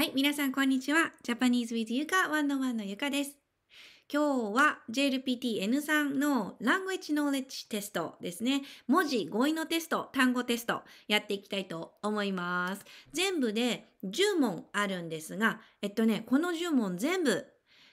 はい、皆さんこんにちは。ジャパニーズ with ゆか101のゆかです。今日は JLPTN3 の Language Knowledge テストですね。文字語彙のテスト、単語テストやっていきたいと思います。全部で10問あるんですが、えっとね、この10問全部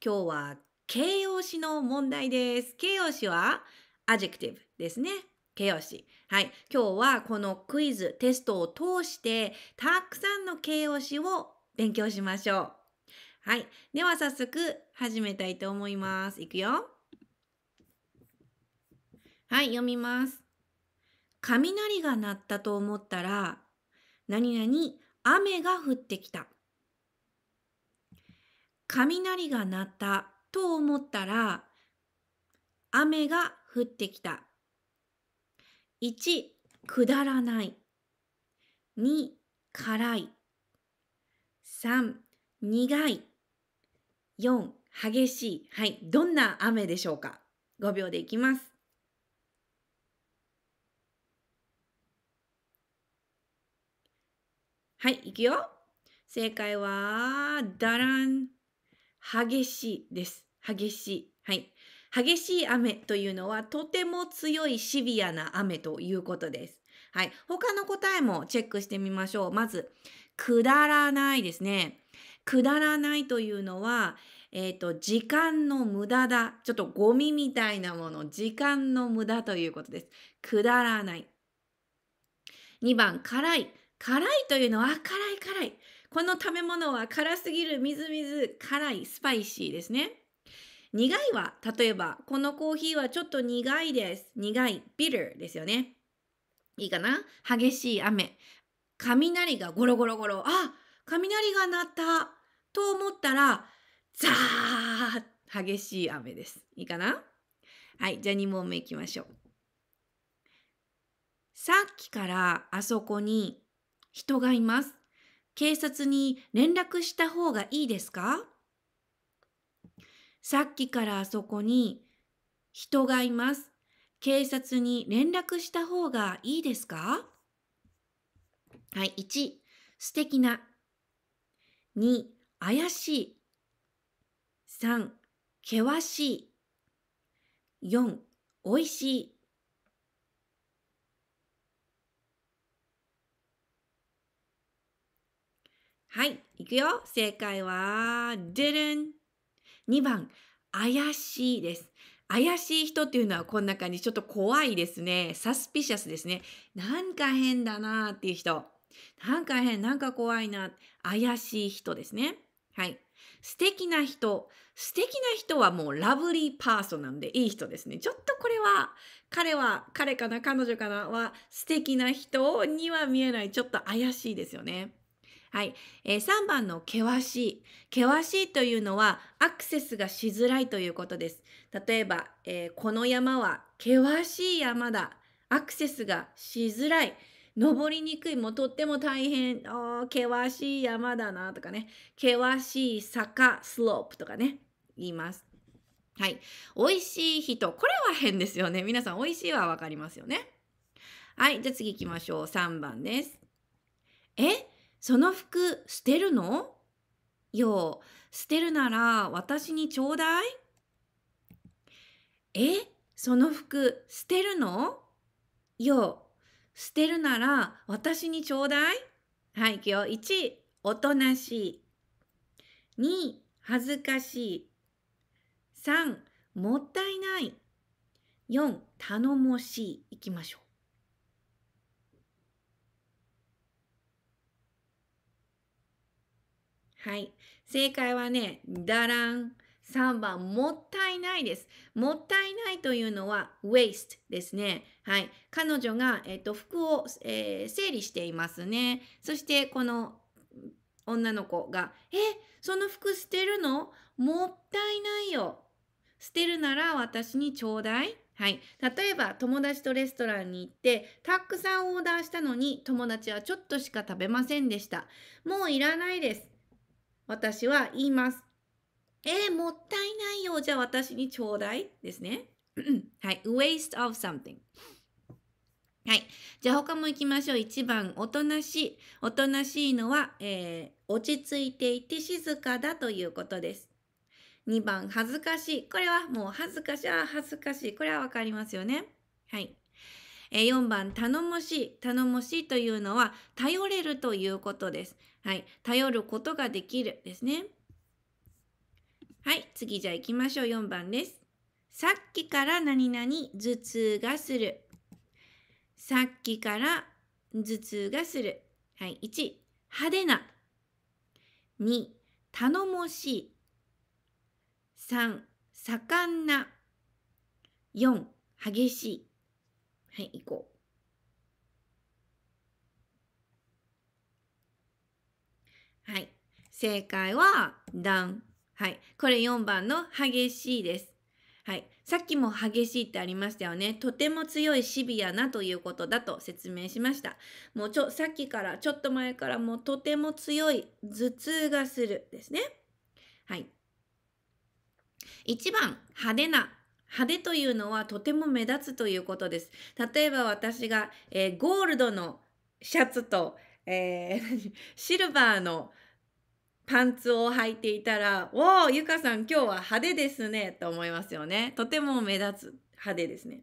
今日は形容詞の問題です。形容詞は adjective ですね。形容詞。はい。今日はこのクイズ、テストを通してたくさんの形容詞を勉強しましょう。はい。では早速始めたいと思います。いくよ。はい、読みます。雷が鳴ったと思ったら、何々雨が降ってきた。雷が鳴ったと思ったら、雨が降ってきた。1、くだらない。2、辛い。3、苦い。4、激しい。はい。どんな雨でしょうか ?5 秒でいきます。はい、いくよ。正解は、だらん。激しいです。激しい。はい。激しい雨というのはとても強いシビアな雨ということです。はい。他の答えもチェックしてみましょう。まず、くだらないですね。くだらないというのは、えっ、ー、と、時間の無駄だ。ちょっとゴミみたいなもの、時間の無駄ということです。くだらない。2番、辛い。辛いというのは、辛い辛い。この食べ物は辛すぎる、みずみず、辛い、スパイシーですね。苦いは、例えば、このコーヒーはちょっと苦いです。苦い、bitter ですよね。いいかな激しい雨。雷がゴロゴロゴロ、あ、雷が鳴ったと思ったら、ザー激しい雨です。いいかなはい、じゃあ2問目いきましょう。さっきからあそこに人がいます。警察に連絡した方がいいですかさっきからあそこに人がいます。警察に連絡した方がいいですかはい、1、素敵な。2、怪しい。3、険しい。4、おいしい。はい、いくよ。正解は、didn't。2番、怪しいです。怪しい人っていうのはこんな感じ。ちょっと怖いですね。サスピシャスですね。なんか変だなーっていう人。なんか変、なんか怖いな、怪しい人ですね。はい。素敵な人。素敵な人はもうラブリーパーソンなんでいい人ですね。ちょっとこれは、彼は、彼かな、彼女かなは素敵な人には見えない、ちょっと怪しいですよね。はい、えー、3番の険しい。険しいというのはアクセスがしづらいということです。例えば、えー、この山は険しい山だ。アクセスがしづらい。登りにくい、もうとっても大変、あ険しい山だなとかね、険しい坂、スロープとかね、言います。はい。美味しい人。これは変ですよね。皆さん、美味しいは分かりますよね。はい。じゃあ次行きましょう。3番です。えその服捨てるのよ捨てるなら私にちょうだいえその服捨てるのよ捨てるなら私にちょうだい。はい、いくよ。1、おとなしい。2、恥ずかしい。3、もったいない。4、頼もしい。いきましょう。はい。正解はね、だらん。3番、もったいないです。もったいないというのは waste ですね。はい。彼女が、えっと、服を、えー、整理していますね。そして、この女の子が、え、その服捨てるのもったいないよ。捨てるなら私にちょうだい。はい。例えば、友達とレストランに行って、たくさんオーダーしたのに、友達はちょっとしか食べませんでした。もういらないです。私は言います。えー、もったいないよ。じゃあ私にちょうだいですね。はい。waste of something。はい。じゃあ他も行きましょう。1番、おとなしい。おとなしいのは、えー、落ち着いていて静かだということです。2番、恥ずかしい。これはもう恥ずかしい。恥ずかしい。これはわかりますよね。はい。え4番、頼もしい。頼もしいというのは、頼れるということです。はい。頼ることができるですね。はい、次じゃあ行きましょう。4番です。さっきから何々頭痛がする。さっきから頭痛がする。はい、1、派手な。2、頼もしい。3、盛んな。4、激しい。はい、行こう。はい。正解は、ダン。はい。これ4番の激しいです。はい。さっきも激しいってありましたよね。とても強いシビアなということだと説明しました。もうちょ、さっきから、ちょっと前からもうとても強い頭痛がするですね。はい。1番、派手な。派手というのはとても目立つということです。例えば私が、えー、ゴールドのシャツと、えー、シルバーのパンツを履いていたら、おお、ゆかさん今日は派手ですね、と思いますよね。とても目立つ派手ですね。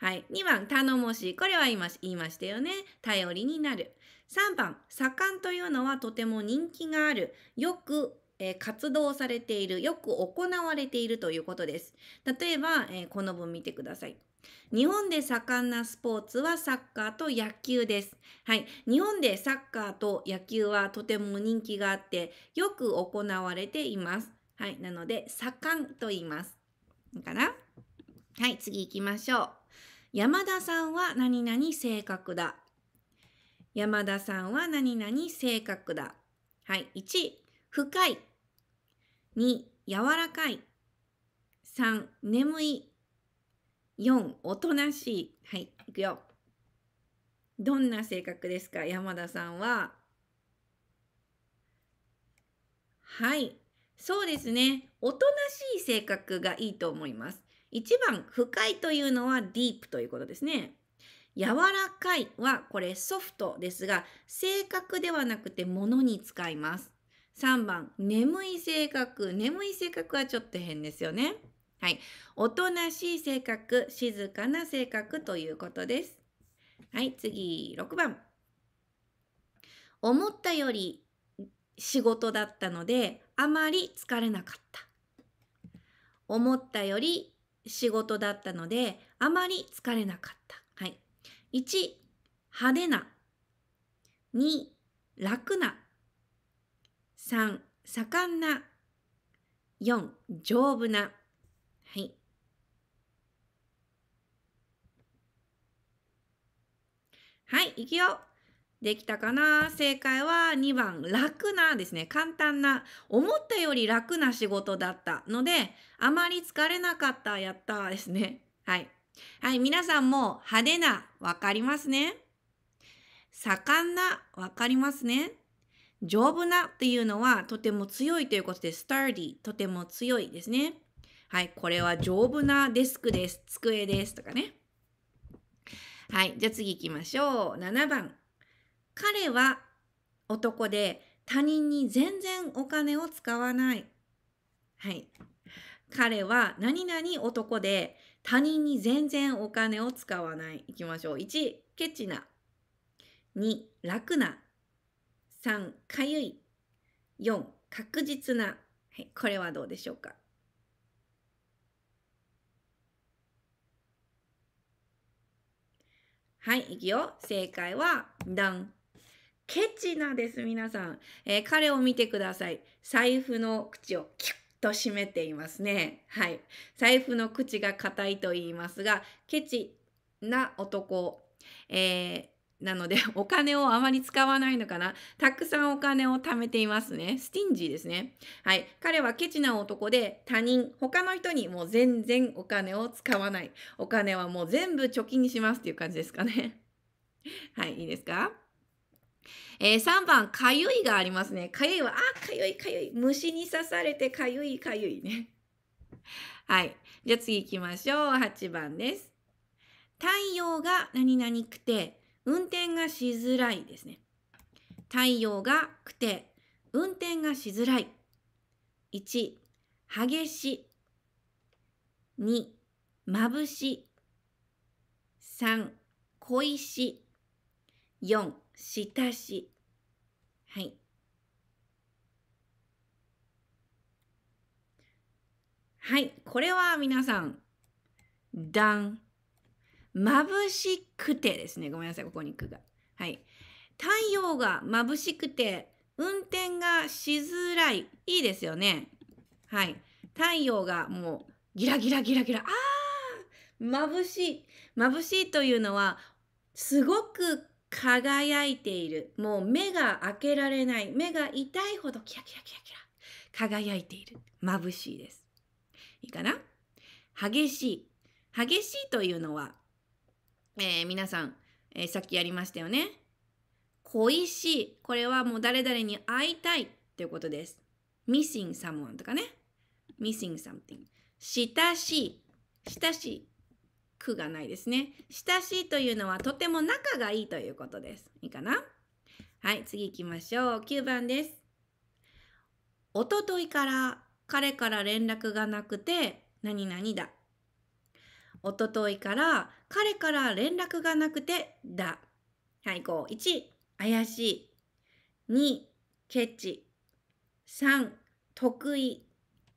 はい。2番、頼もしい。これは今言いましたよね。頼りになる。3番、盛んというのはとても人気がある。よく、え活動されている。よく行われているということです。例えば、えー、この文見てください。日本で盛んなスポーツはサッカーと野球です。はい。日本でサッカーと野球はとても人気があって、よく行われています。はい。なので、盛んと言います。いいかなはい。次行きましょう。山田さんは何々性格だ。山田さんは何々性格だ。はい。1、深い。2、柔らかい。3、眠い。4、おとなしい。はい、いくよ。どんな性格ですか山田さんは。はい、そうですね。おとなしい性格がいいと思います。1番、深いというのはディープということですね。柔らかいはこれソフトですが、性格ではなくて物に使います。3番、眠い性格。眠い性格はちょっと変ですよね。はい。おとなしい性格、静かな性格ということです。はい、次、6番。思ったより仕事だったので、あまり疲れなかった。思ったより仕事だったので、あまり疲れなかった。はい。1、派手な。2、楽な。3、盛んな。4、丈夫な。はい。はい、いくよ。できたかな正解は2番、楽なですね。簡単な。思ったより楽な仕事だったので、あまり疲れなかった、やったですね。はい。はい、皆さんも派手な、わかりますね。盛んな、わかりますね。丈夫なっていうのはとても強いということで、sturdy、とても強いですね。はい、これは丈夫なデスクです。机です。とかね。はい、じゃあ次行きましょう。7番。彼は男で他人に全然お金を使わない。はい。彼は何々男で他人に全然お金を使わない。行きましょう。1、ケチな。2、楽な。3、かゆい。4、確実な。はい、これはどうでしょうかはい、いくよ。正解は、ダン。ケチなです、皆さん。えー、彼を見てください。財布の口をキュッと閉めていますね。はい。財布の口が硬いと言いますが、ケチな男。えーなので、お金をあまり使わないのかな。たくさんお金を貯めていますね。スティンジーですね。はい。彼はケチな男で、他人、他の人にもう全然お金を使わない。お金はもう全部貯金にしますっていう感じですかね。はい、いいですかえー、3番、かゆいがありますね。かゆいは、あ、かゆい、かゆい。虫に刺されてかゆい、かゆいね。はい。じゃあ次行きましょう。8番です。太陽が何々くて、運転がしづらいですね。太陽がくて、運転がしづらい。1、激し。2、まぶし。3、小石。4、親し。はい。はい、これは皆さん、ン。眩しくてですね。ごめんなさい、ここに句が。はい。太陽が眩しくて、運転がしづらい。いいですよね。はい。太陽がもう、ギラギラギラギラ。あー眩しい。眩しいというのは、すごく輝いている。もう目が開けられない。目が痛いほどキラキラキラキラ。輝いている。眩しいです。いいかな激しい。激しいというのは、えー、皆さん、えー、さっきやりましたよね。恋しい。これはもう誰々に会いたいっていうことです。missing someone とかね。missing something。親しい。親しい。苦がないですね。親しいというのはとても仲がいいということです。いいかなはい、次行きましょう。9番です。おとといから彼から連絡がなくて何々だ。おとといから彼から連絡がなくてだ。はい、こう。1、怪しい。2、ケチ。3、得意。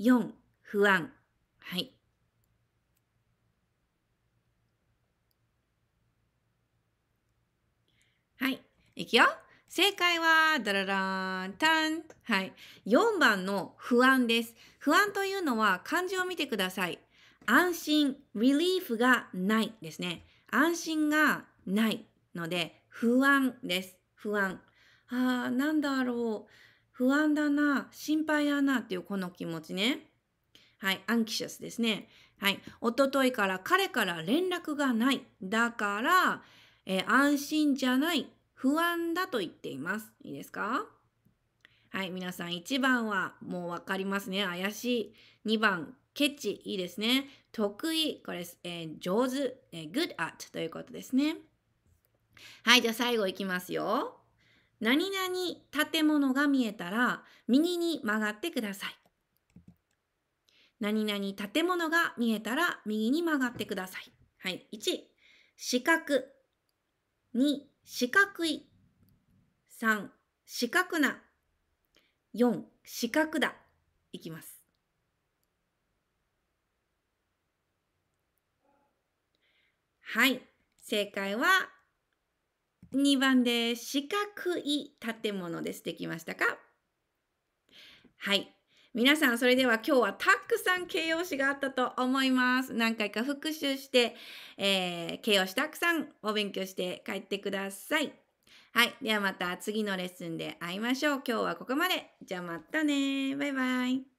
4、不安。はい。はい。いくよ。正解は、ダララン、タン。はい。4番の不安です。不安というのは漢字を見てください。安心、リリーフがないですね。安心がないので、不安です。不安。ああ、なんだろう。不安だな、心配だなっていうこの気持ちね。はい、アンキシャスですね。はい、おとといから彼から連絡がない。だから、えー、安心じゃない。不安だと言っています。いいですかはい、皆さん1番はもう分かりますね。怪しい。2番、ケチ、いいですね。得意、これ、えー、上手、えー、good at ということですね。はい、じゃあ最後いきますよ。何々建物が見えたら右に曲がってください。何々建物が見えたら右に曲がってください。はい、1、四角。2、四角い。3、四角な。4、四角だ。いきます。はい。正解は2番で四角い建物です。できましたかはい。皆さん、それでは今日はたくさん形容詞があったと思います。何回か復習して、えー、形容詞たくさんお勉強して帰ってください。はい。ではまた次のレッスンで会いましょう。今日はここまで。じゃあまたね。バイバイ。